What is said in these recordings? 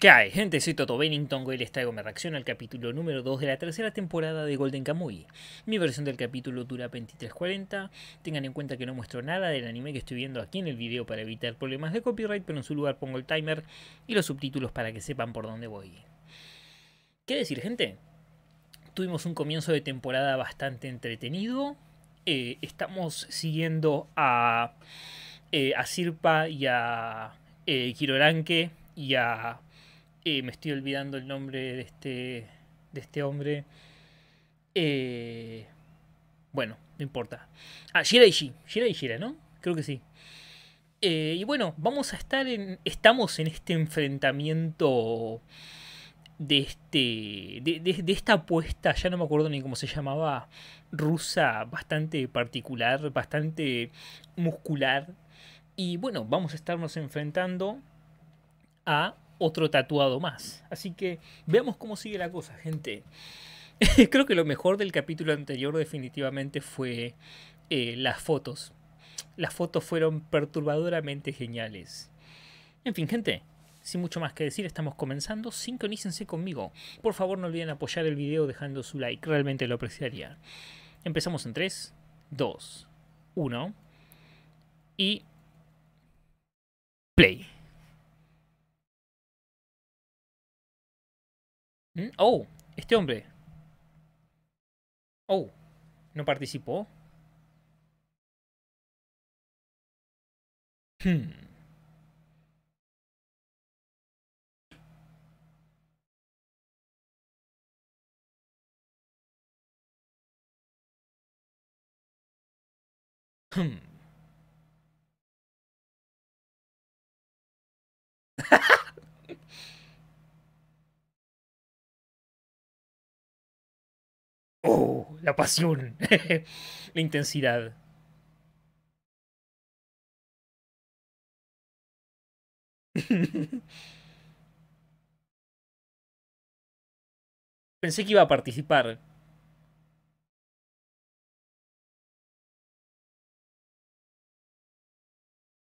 ¿Qué hay, gente? Soy Toto Bennington, hoy les traigo mi reacción al capítulo número 2 de la tercera temporada de Golden Kamuy. Mi versión del capítulo dura 23.40, tengan en cuenta que no muestro nada del anime que estoy viendo aquí en el video para evitar problemas de copyright, pero en su lugar pongo el timer y los subtítulos para que sepan por dónde voy. ¿Qué decir, gente? Tuvimos un comienzo de temporada bastante entretenido, eh, estamos siguiendo a, eh, a Sirpa y a eh, y a me estoy olvidando el nombre de este, de este hombre. Eh, bueno, no importa. Ah, y Shiraishi ¿no? Creo que sí. Eh, y bueno, vamos a estar en. Estamos en este enfrentamiento de este. de, esta apuesta, ya no me acuerdo ni cómo se llamaba. rusa, bastante particular, bastante muscular. Y bueno, vamos a estarnos enfrentando a otro tatuado más. Así que veamos cómo sigue la cosa, gente. Creo que lo mejor del capítulo anterior definitivamente fue eh, las fotos. Las fotos fueron perturbadoramente geniales. En fin, gente, sin mucho más que decir, estamos comenzando. Sincronícense conmigo. Por favor, no olviden apoyar el video dejando su like. Realmente lo apreciaría. Empezamos en 3, 2, 1 y... Play. ¿Mm? Oh, este hombre. Oh, no participó. Hmm. hmm. Oh, la pasión, la intensidad. Pensé que iba a participar.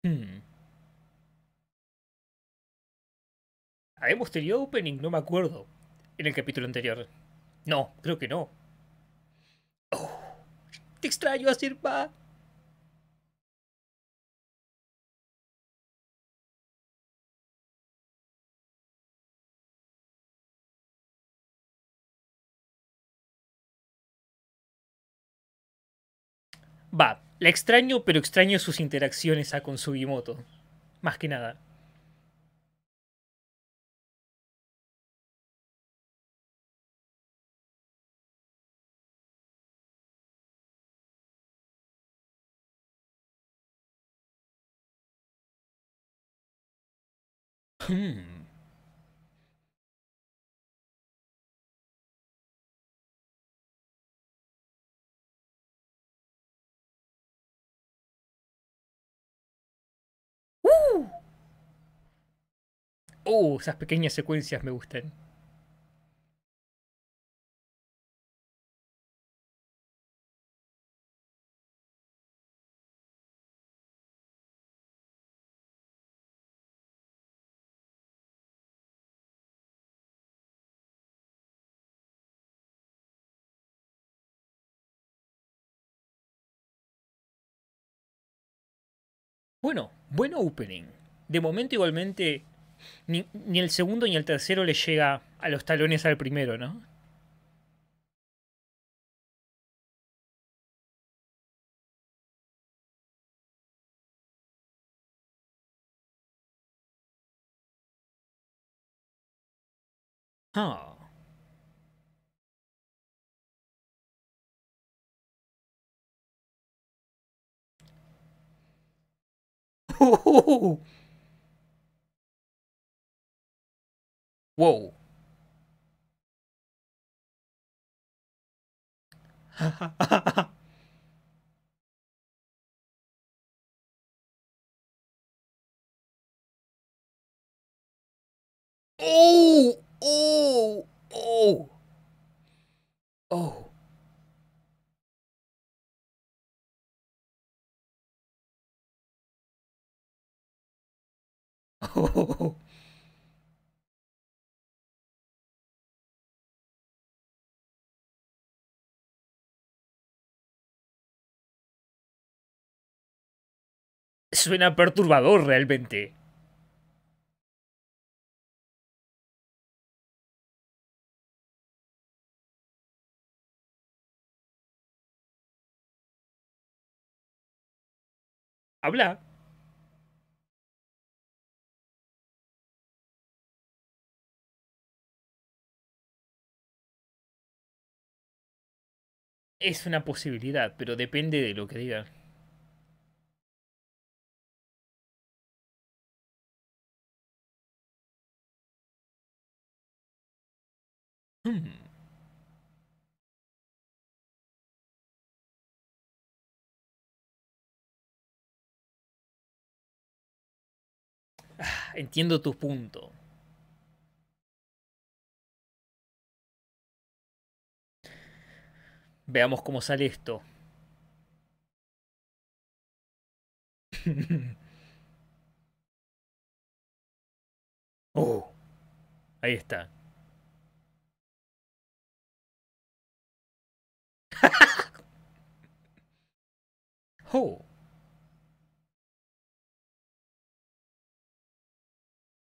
Hmm. Habíamos tenido opening, no me acuerdo. En el capítulo anterior. No, creo que no. Te extraño, Sirpa. Va, la extraño, pero extraño sus interacciones a con Más que nada. Hmm. Oh, esas pequeñas secuencias me gustan. Bueno, bueno opening. De momento igualmente ni, ni, el segundo ni el tercero le llega a los talones al primero, ¿no? Ah. Whoa. oh, oh, oh. Suena perturbador realmente. Habla. Es una posibilidad, pero depende de lo que digan. Hmm. Ah, entiendo tu punto. Veamos cómo sale esto. oh, ahí está. oh.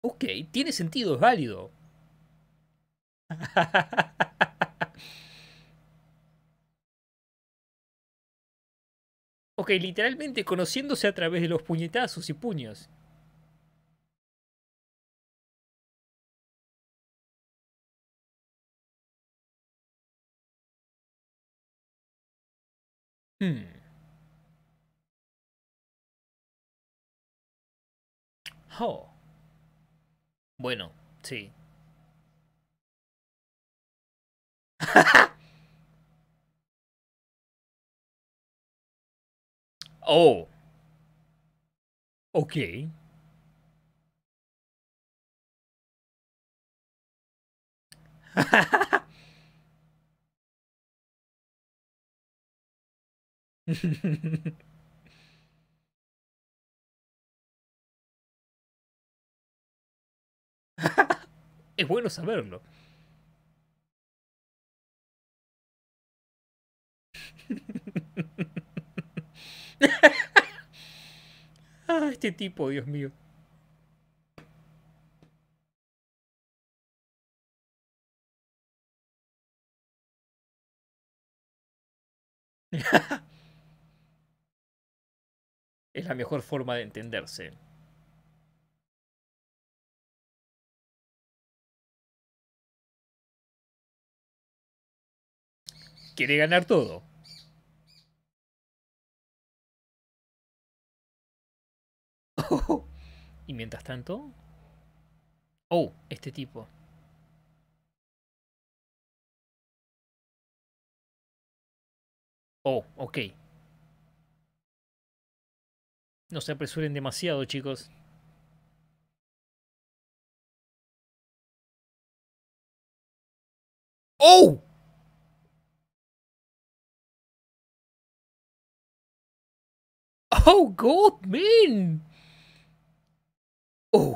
Ok, tiene sentido, es válido. Ok, literalmente conociéndose a través de los puñetazos y puños. Hmm. Oh. Bueno, sí. Oh. Ok. es bueno saberlo. ah, este tipo, Dios mío. es la mejor forma de entenderse. Quiere ganar todo. y mientras tanto... Oh, este tipo. Oh, okay, No se apresuren demasiado, chicos. ¡Oh! ¡Oh, God, Oh.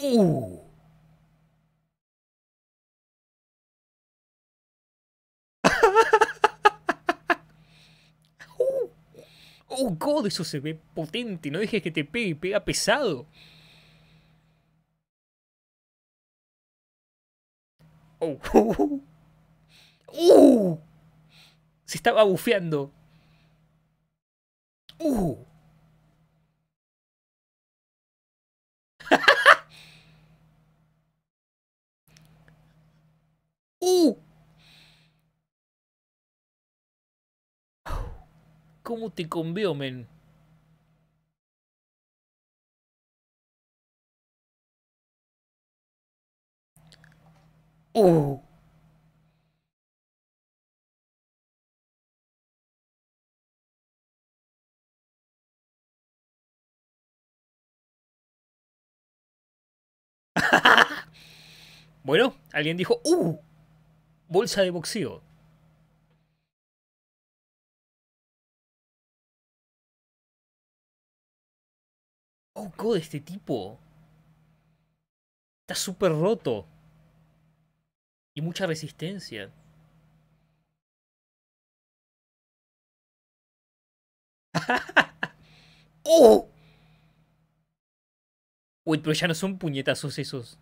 Oh. ¡Oh! ¡Oh! God! Eso se ve potente. No dejes que te pegue. Pega pesado. ¡Oh! oh. Se estaba bufeando. Uh. uh. ¿Cómo te convió, men? Uh. Bueno, alguien dijo, ¡uh! Bolsa de boxeo. Oh, God, este tipo. Está súper roto. Y mucha resistencia. ¡Oh! Uy, pero ya no son puñetazos esos.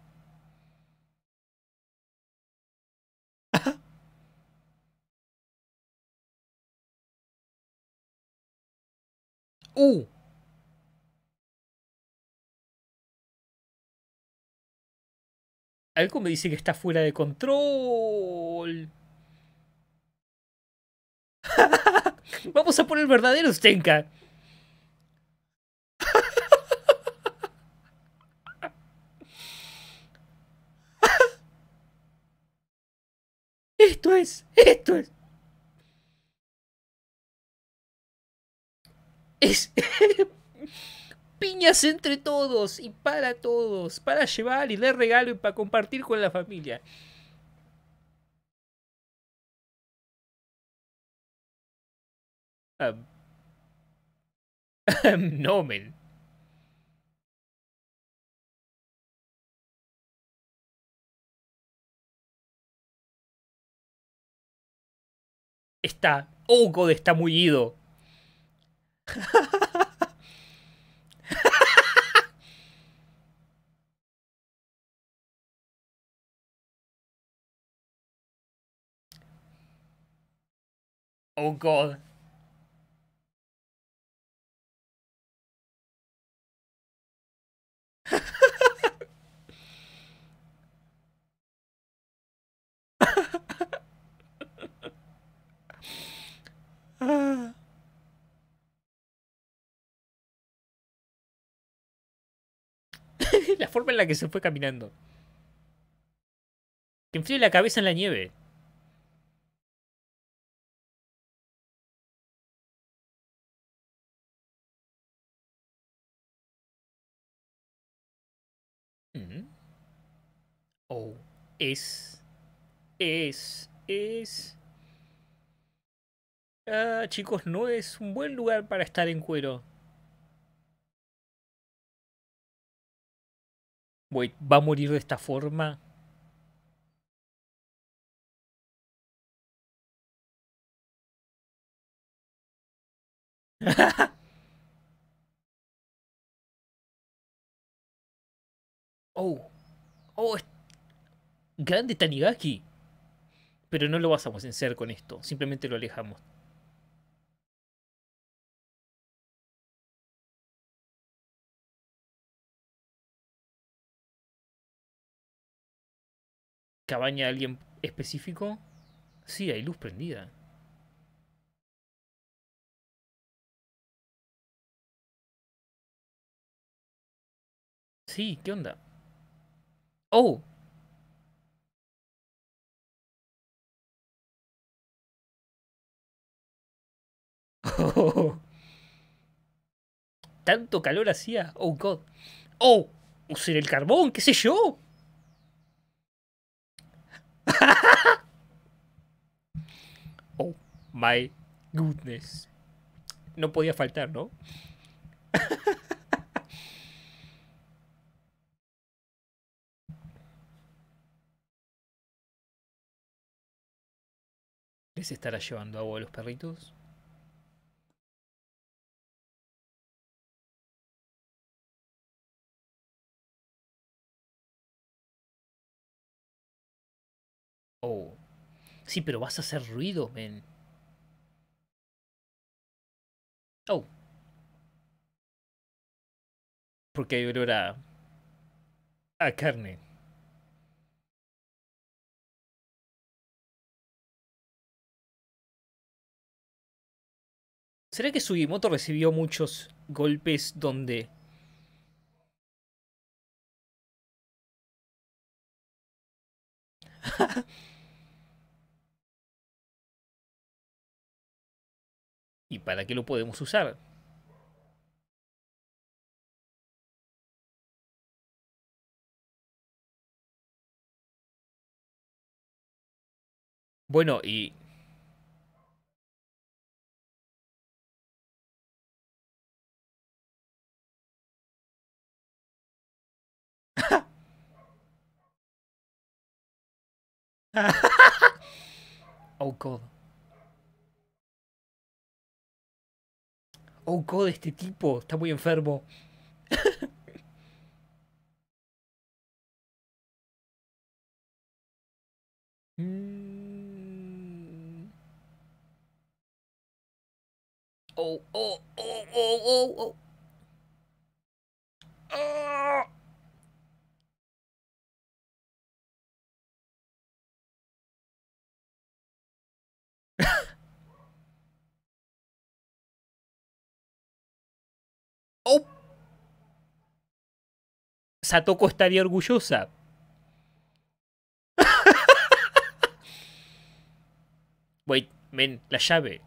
U. Algo me dice que está fuera de control. Vamos a poner verdadero Stenka. esto es, esto es. piñas entre todos y para todos, para llevar y dar regalo y para compartir con la familia. no, men. Está. God, está muy ido. oh god. forma en la que se fue caminando. Que enfríe la cabeza en la nieve. Mm. Oh, es. Es. Es. Ah, chicos, no es un buen lugar para estar en cuero. ¿va a morir de esta forma? oh, oh, grande Tanigaki. Pero no lo vas a hacer con esto, simplemente lo alejamos. cabaña de alguien específico, sí hay luz prendida. Sí, ¿qué onda? ¡Oh! Tanto calor hacía. Oh, God. Oh, usar el carbón, qué sé yo. oh, my goodness. No podía faltar, ¿no? ¿Les estará llevando a a los perritos? Oh. Sí, pero vas a hacer ruido, men. Oh. Porque hay olor a... a carne. ¿Será que Sugimoto recibió muchos golpes donde... ¿Y para qué lo podemos usar? Bueno, y... oh, God. oh god, este tipo está muy enfermo. Mm. oh, oh, oh, oh, oh, oh. Ah. toco estaría orgullosa. Wait, men, la llave.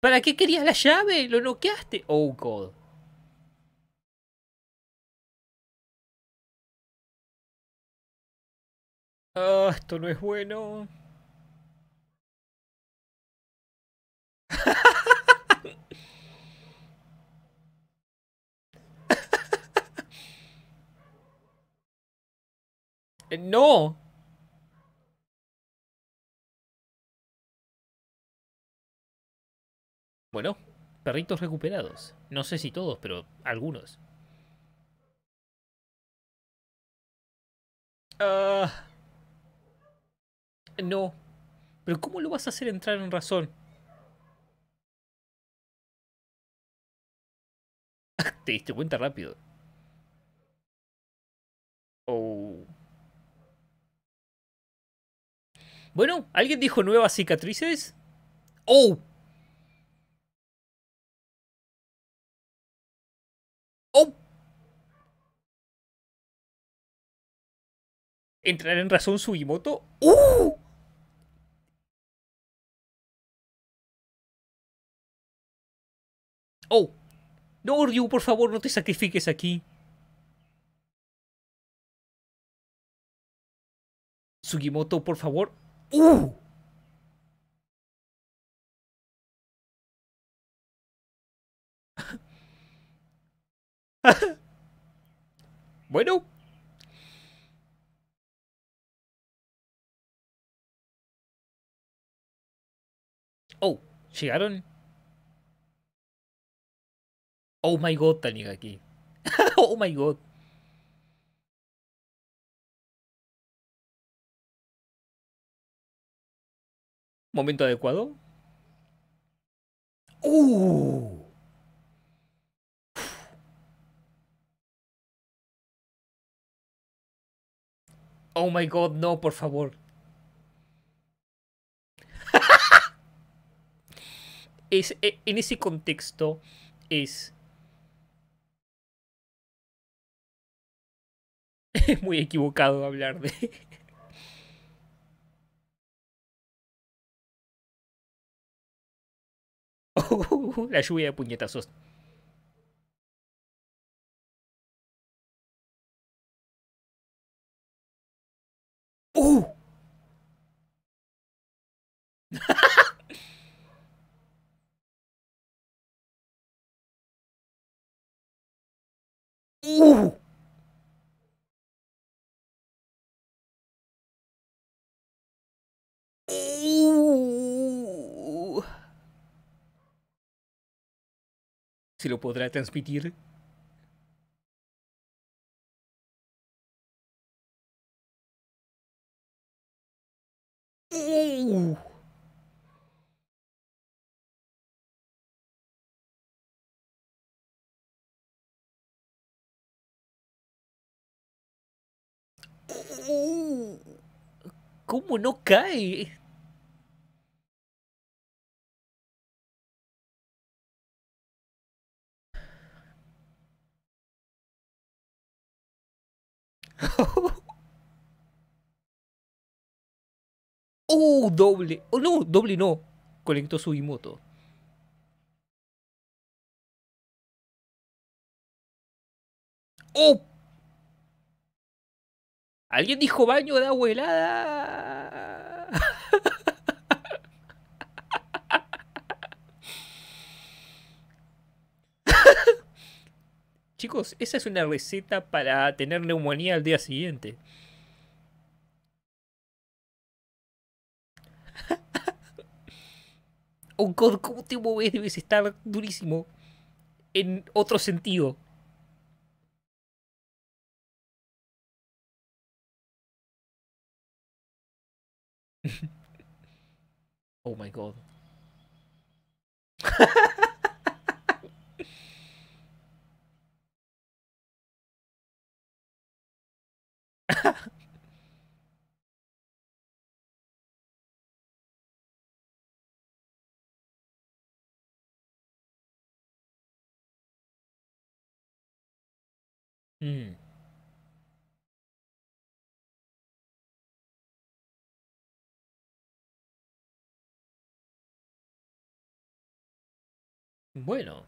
¿Para qué querías la llave? Lo noqueaste. Oh, God. Ah, esto no es bueno. Eh, no. Bueno, perritos recuperados. No sé si todos, pero algunos. Ah. no. Pero ¿cómo lo vas a hacer entrar en razón? Te diste cuenta rápido. Oh. Bueno, ¿alguien dijo nuevas cicatrices? ¡Oh! ¡Oh! ¿Entrar en razón Sugimoto? ¡Uh! ¡Oh! No, Ryu, por favor, no te sacrifiques aquí. Sugimoto, por favor, ¡Uh! bueno. Oh, llegaron. Oh my god, aquí oh my god. Momento adecuado. ¡Uh! Oh my god, no, por favor. es, eh, en ese contexto Es muy equivocado hablar de... la lluvia de puñetazos. ¡Uh! ¡Uh! lo podrá transmitir. ¿Cómo no cae? ¡Oh, doble! ¡Oh, no! Doble no. Conectó su Imoto. ¡Oh! ¿Alguien dijo baño de agua Chicos, esa es una receta para tener neumonía al día siguiente. Un cómo te mueves debes estar durísimo en otro sentido. oh my god. Mm. Bueno.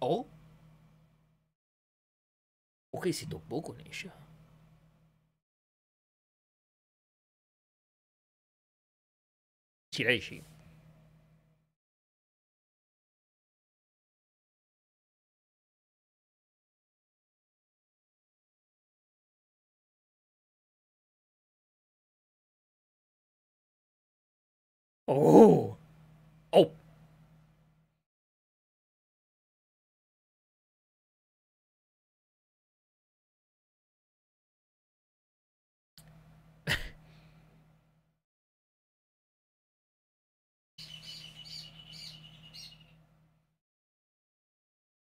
¿O? ¿O que se topó con ella? Shiraishi. Oh!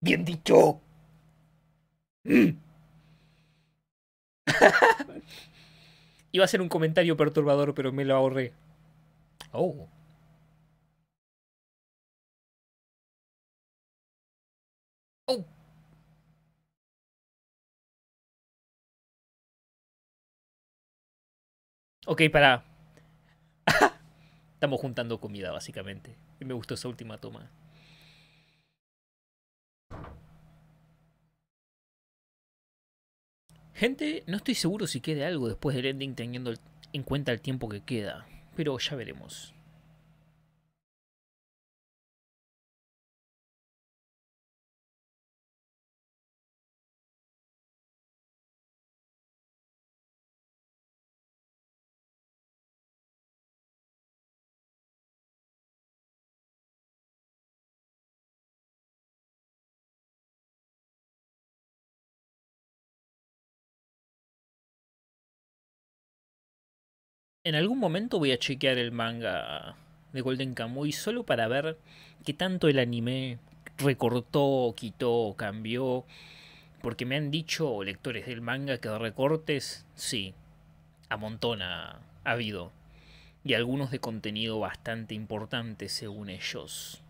Bien dicho. Mm. Iba a ser un comentario perturbador, pero me lo ahorré. Oh. oh. Ok, para. Estamos juntando comida, básicamente. Y me gustó esa última toma. Gente, no estoy seguro si quede algo después del ending teniendo en cuenta el tiempo que queda, pero ya veremos. En algún momento voy a chequear el manga de Golden Kamuy solo para ver qué tanto el anime recortó, quitó, cambió. Porque me han dicho lectores del manga que recortes, sí, a montón ha, ha habido. Y algunos de contenido bastante importante según ellos.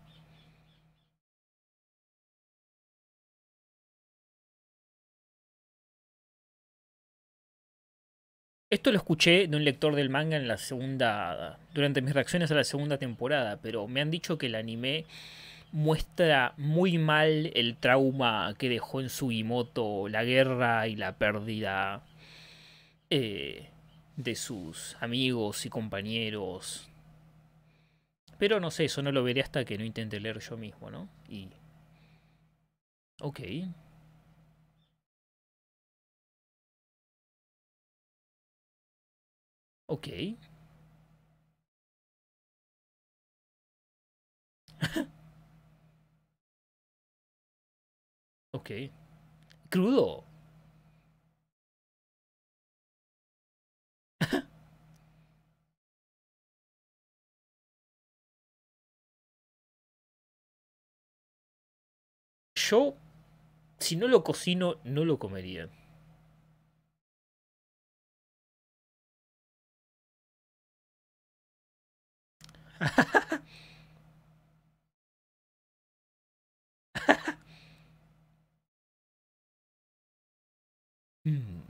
Esto lo escuché de un lector del manga en la segunda. durante mis reacciones a la segunda temporada, pero me han dicho que el anime muestra muy mal el trauma que dejó en Sugimoto la guerra y la pérdida eh, de sus amigos y compañeros. Pero no sé, eso no lo veré hasta que no intente leer yo mismo, ¿no? Y. Ok, Okay. Okay. Crudo. Yo, si no lo cocino, no lo comería. Mm.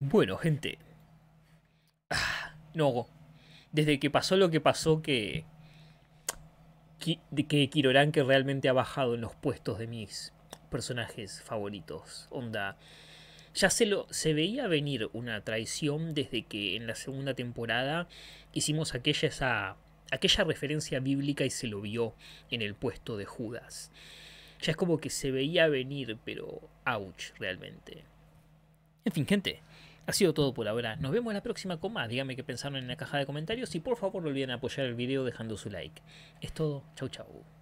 Bueno, gente. no, desde que pasó lo que pasó que que Kiroran que realmente ha bajado en los puestos de mis personajes favoritos. Onda, ya se, lo, se veía venir una traición desde que en la segunda temporada hicimos aquella, aquella referencia bíblica y se lo vio en el puesto de Judas. Ya es como que se veía venir, pero ouch realmente. En fin, gente, ha sido todo por ahora. Nos vemos en la próxima coma. Díganme qué pensaron en la caja de comentarios y por favor no olviden apoyar el video dejando su like. Es todo. Chau chau.